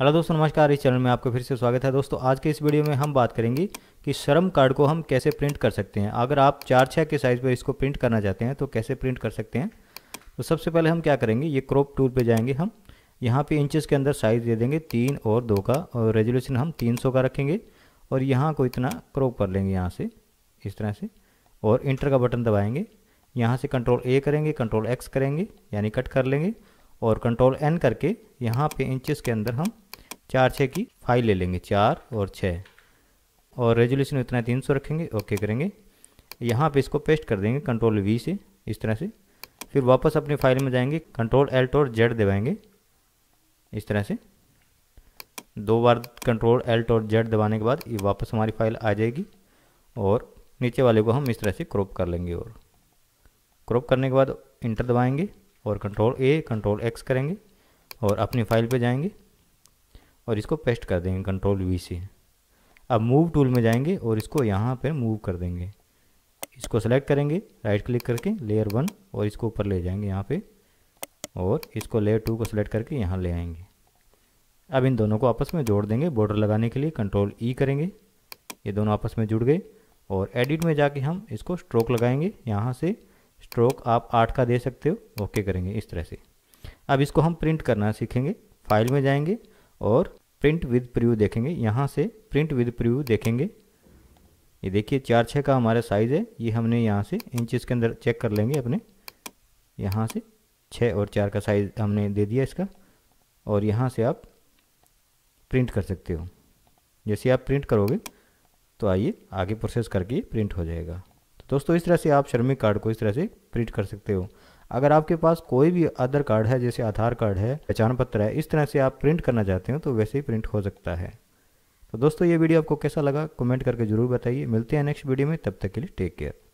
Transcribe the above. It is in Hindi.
हेलो दोस्तों नमस्कार इस चैनल में आपका फिर से स्वागत है दोस्तों आज के इस वीडियो में हम बात करेंगे कि श्रम कार्ड को हम कैसे प्रिंट कर सकते हैं अगर आप चार छः के साइज़ पर इसको प्रिंट करना चाहते हैं तो कैसे प्रिंट कर सकते हैं तो सबसे पहले हम क्या करेंगे ये क्रॉप टूल पे जाएंगे हम यहाँ पे इंचज़ के अंदर साइज़ दे देंगे तीन और दो का और रेजोल्यूशन हम तीन सौ का रखेंगे और यहाँ को इतना क्रॉप कर लेंगे यहाँ से इस तरह से और इंटर का बटन दबाएँगे यहाँ से कंट्रोल ए करेंगे कंट्रोल एक्स करेंगे यानी कट कर लेंगे और कंट्रोल एन करके यहाँ पे इंचेस के अंदर हम चार छः की फाइव ले लेंगे चार और छः और रेजोल्यूशन इतना तीन सौ रखेंगे ओके करेंगे यहाँ पे इसको पेस्ट कर देंगे कंट्रोल वी से इस तरह से फिर वापस अपनी फाइल में जाएंगे कंट्रोल एल्ट और जेड दबाएंगे इस तरह से दो बार कंट्रोल एल्ट और जेड दबाने के बाद ये वापस हमारी फाइल आ जाएगी और नीचे वाले को हम इस तरह से क्रॉप कर लेंगे और क्रॉप करने के बाद इंटर दबाएंगे और कंट्रोल ए कंट्रोल एक्स करेंगे और अपनी फाइल पे जाएंगे और इसको पेस्ट कर देंगे कंट्रोल वी से अब मूव टूल में जाएंगे और इसको यहाँ पर मूव कर देंगे इसको सेलेक्ट करेंगे राइट क्लिक करके लेयर वन और इसको ऊपर ले जाएंगे यहाँ पे और इसको लेयर टू को सिलेक्ट करके यहाँ ले आएंगे अब इन दोनों को आपस में जोड़ देंगे बॉर्डर लगाने के लिए कंट्रोल ई e करेंगे ये दोनों आपस में जुड़ गए और एडिट में जाके हम इसको स्ट्रोक लगाएंगे यहाँ से स्ट्रोक आप आठ का दे सकते हो ओके करेंगे इस तरह से अब इसको हम प्रिंट करना सीखेंगे फाइल में जाएंगे और प्रिंट विद प्रिव्यू देखेंगे यहाँ से प्रिंट विद प्रिव्यू देखेंगे ये देखिए चार छः का हमारा साइज़ है ये हमने यहाँ से इंचेस के अंदर चेक कर लेंगे अपने यहाँ से छः और चार का साइज़ हमने दे दिया इसका और यहाँ से आप प्रिंट कर सकते हो जैसे आप प्रिंट करोगे तो आइए आगे प्रोसेस करके प्रिंट हो जाएगा तो दोस्तों इस तरह से आप शर्मिक कार्ड को इस तरह से प्रिंट कर सकते हो अगर आपके पास कोई भी अदर कार्ड है जैसे आधार कार्ड है पहचान पत्र है इस तरह से आप प्रिंट करना चाहते हो तो वैसे ही प्रिंट हो सकता है तो दोस्तों ये वीडियो आपको कैसा लगा कमेंट करके ज़रूर बताइए मिलते हैं नेक्स्ट वीडियो में तब तक के लिए टेक केयर